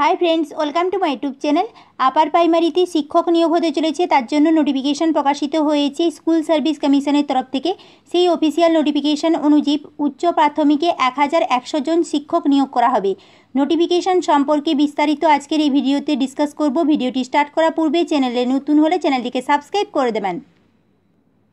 high friends welcome to my YouTube channel upper প্রাইমারিতে শিক্ষক নিয়োগ হতে চলেছে তার জন্য নোটিফিকেশন প্রকাশিত হয়েছে স্কুল সার্ভিস কমিশনের তরফ থেকে সেই অফিসিয়াল নোটিফিকেশন অনুযায়ী উচ্চ প্রাথমিকে এক হাজার একশো জন শিক্ষক নিয়োগ করা হবে নোটিফিকেশন সম্পর্কে বিস্তারিত আজকের এই ভিডিওতে ডিসকাস করব ভিডিওটি স্টার্ট করা পূর্বে চ্যানেলে নতুন হলে চ্যানেলটিকে সাবস্ক্রাইব করে দেবেন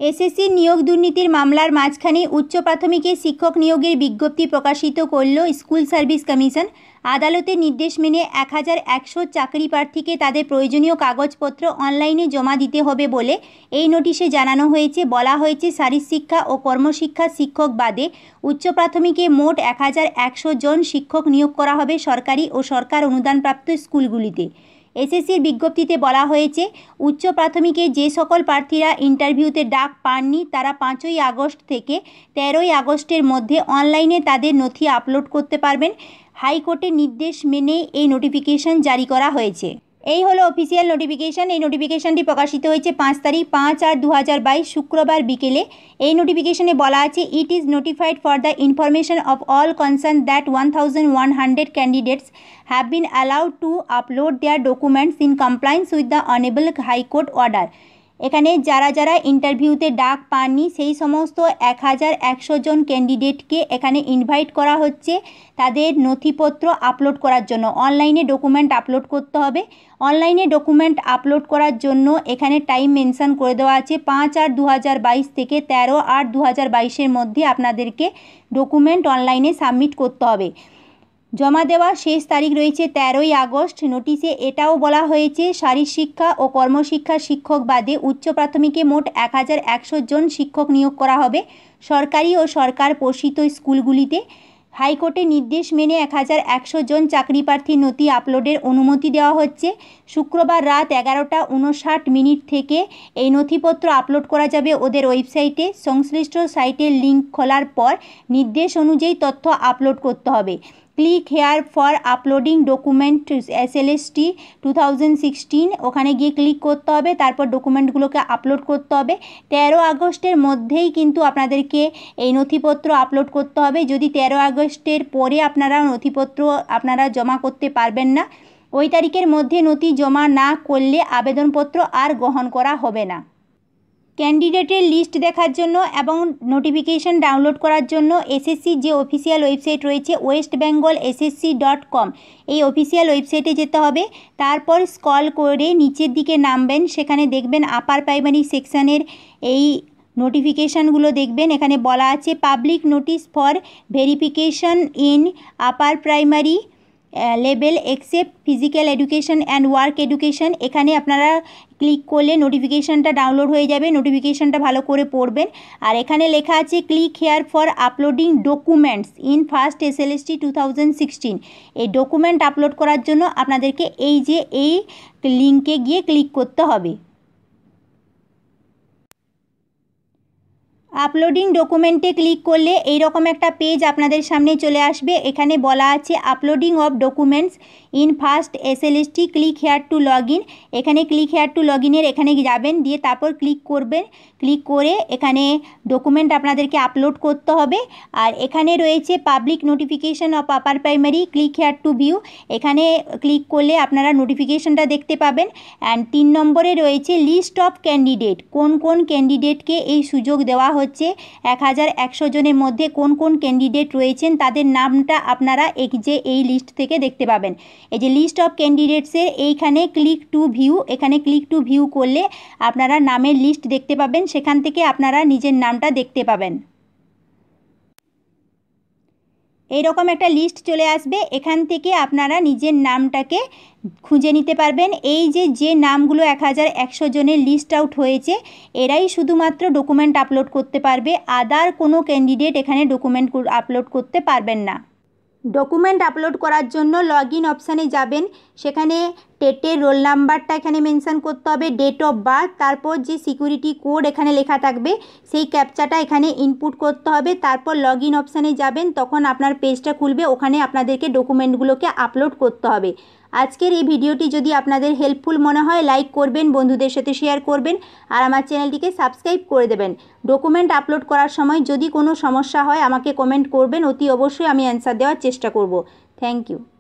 এসএসসি নিয়োগ দুর্নীতির মামলার মাঝখানে উচ্চ প্রাথমিকে শিক্ষক নিয়োগের বিজ্ঞপ্তি প্রকাশিত করল স্কুল সার্ভিস কমিশন আদালতের নির্দেশ মেনে এক হাজার একশো চাকরি প্রার্থীকে তাদের প্রয়োজনীয় কাগজপত্র অনলাইনে জমা দিতে হবে বলে এই নোটিশে জানানো হয়েছে বলা হয়েছে শিক্ষা ও কর্মশিক্ষা শিক্ষক বাদে উচ্চ প্রাথমিকে মোট এক হাজার একশো জন শিক্ষক নিয়োগ করা হবে সরকারি ও সরকার অনুদানপ্রাপ্ত স্কুলগুলিতে এসএসসির বিজ্ঞপ্তিতে বলা হয়েছে উচ্চ প্রাথমিকে যে সকল প্রার্থীরা ইন্টারভিউতে ডাক পাননি তারা পাঁচই আগস্ট থেকে তেরোই আগস্টের মধ্যে অনলাইনে তাদের নথি আপলোড করতে পারবেন হাইকোর্টের নির্দেশ মেনে এই নোটিফিকেশান জারি করা হয়েছে এই হলো অফিসিয়াল নোটিফিকেশান এই নোটিফিকেশানটি প্রকাশিত হয়েছে পাঁচ তারিখ পাঁচ আর দু হাজার বাইশ শুক্রবার বিকেলে এই নোটিফিকেশনে বলা আছে it is notified for the information of all concern that one thousand one hundred candidates have been allowed to upload their documents in compliance with the honourable high court order এখানে যারা যারা ইন্টারভিউতে ডাক পাননি সেই সমস্ত এক হাজার একশো জন ক্যান্ডিডেটকে এখানে ইনভাইট করা হচ্ছে তাদের নথিপত্র আপলোড করার জন্য অনলাইনে ডকুমেন্ট আপলোড করতে হবে অনলাইনে ডকুমেন্ট আপলোড করার জন্য এখানে টাইম মেনশান করে দেওয়া আছে পাঁচ আট দু থেকে তেরো আট দু হাজার মধ্যে আপনাদেরকে ডকুমেন্ট অনলাইনে সাবমিট করতে হবে জমা দেওয়ার শেষ তারিখ রয়েছে তেরোই আগস্ট নোটিশে এটাও বলা হয়েছে শারীর শিক্ষা ও কর্মশিক্ষা শিক্ষক বাদে উচ্চ প্রাথমিকে মোট এক হাজার একশো জন শিক্ষক নিয়োগ করা হবে সরকারি ও সরকার পোষিত স্কুলগুলিতে হাইকোর্টের নির্দেশ মেনে এক হাজার একশো জন চাকরিপ্রার্থীর নথি আপলোডের অনুমতি দেওয়া হচ্ছে শুক্রবার রাত এগারোটা উনষাট মিনিট থেকে এই নথিপত্র আপলোড করা যাবে ওদের ওয়েবসাইটে সংশ্লিষ্ট সাইটের লিঙ্ক খোলার পর নির্দেশ অনুযায়ী তথ্য আপলোড করতে হবে click here for uploading document S L S T two thousand sixteen ওখানে গিয়ে ক্লিক করতে হবে তারপর ডকুমেন্টগুলোকে আপলোড করতে হবে তেরো আগস্টের মধ্যেই কিন্তু আপনাদেরকে এই নথিপত্র আপলোড করতে হবে যদি তেরো আগস্টের পরে আপনারা নথিপত্র আপনারা জমা করতে পারবেন না ওই তারিখের মধ্যে নথি জমা না করলে আবেদনপত্র আর গ্রহণ করা হবে না ক্যান্ডিডেটের লিস্ট দেখার জন্য এবং নোটিফিকেশন ডাউনলোড করার জন্য এসএসসি যে অফিসিয়াল ওয়েবসাইট রয়েছে West Bengal SSC dot com এই অফিসিয়াল ওয়েবসাইটে যেতে হবে তারপর স্কল করে নিচের দিকে নামবেন সেখানে দেখবেন আপার প্রাইমারি সেকশানের এই নোটিফিকেশানগুলো দেখবেন এখানে বলা আছে public notice for verification in upper primary লেবেল except physical education and work education এখানে আপনারা ক্লিক করলে নোটিফিকেশানটা ডাউনলোড হয়ে যাবে নোটিফিকেশানটা ভালো করে পড়বেন আর এখানে লেখা আছে click here for uploading documents in first S L ST two এই ডকুমেন্ট আপলোড করার জন্য আপনাদেরকে এই যে এই লিঙ্কে গিয়ে ক্লিক করতে হবে আপলোডিং ডকুমেন্টে ক্লিক করলে এই রকম একটা পেজ আপনাদের সামনে চলে আসবে এখানে বলা আছে uploading of documents in first SLST click here to log in এখানে ক্লিক হেয়ার টু লগ ইনের এখানে যাবেন দিয়ে তারপর ক্লিক করবেন ক্লিক করে এখানে ডকুমেন্ট আপনাদেরকে আপলোড করতে হবে আর এখানে রয়েছে public notification of upper primary click here to view এখানে ক্লিক করলে আপনারা নোটিফিকেশনটা দেখতে পাবেন অ্যান্ড তিন নম্বরে রয়েছে লিস্ট অফ ক্যান্ডিডেট কোন কোন ক্যান্ডিডেটকে এই সুযোগ দেওয়া হচ্ছে এক হাজার একশো জনের মধ্যে কোন কোন ক্যান্ডিডেট রয়েছেন তাদের নামটা আপনারা এক যে এই লিস্ট থেকে দেখতে পাবেন এই যে লিস্ট অফ ক্যান্ডিডেটসের এইখানে ক্লিক টু ভিউ এখানে ক্লিক টু ভিউ করলে আপনারা নামের লিস্ট দেখতে পাবেন সেখান থেকে আপনারা নিজের নামটা দেখতে পাবেন এইরকম একটা লিস্ট চলে আসবে এখান থেকে আপনারা নিজের নামটাকে খুঁজে নিতে পারবেন এই যে যে নামগুলো এক হাজার একশো জনের লিস্ট আউট হয়েছে এরাই শুধুমাত্র ডকুমেন্ট আপলোড করতে পারবে আদার কোনো ক্যান্ডিডেট এখানে ডকুমেন্ট আপলোড করতে পারবেন না ডকুমেন্ট আপলোড করার জন্য লগ ইন অপশানে যাবেন সেখানে টেটের রোল নাম্বারটা এখানে মেনশান করতে হবে ডেট অফ বার্থ তারপর যে সিকিউরিটি কোড এখানে লেখা থাকবে সেই ক্যাপচাটা এখানে ইনপুট করতে হবে তারপর লগ ইন অপশানে যাবেন তখন আপনার পেজটা খুলবে ওখানে আপনাদেরকে ডকুমেন্টগুলোকে আপলোড করতে হবে আজকের এই ভিডিওটি যদি আপনাদের হেল্পফুল মনে হয় লাইক করবেন বন্ধুদের সাথে শেয়ার করবেন আর আমার চ্যানেলটিকে সাবস্ক্রাইব করে দেবেন ডকুমেন্ট আপলোড করার সময় যদি কোনো সমস্যা হয় আমাকে কমেন্ট করবেন অতি অবশ্যই আমি অ্যান্সার দেওয়ার চেষ্টা করব থ্যাংক ইউ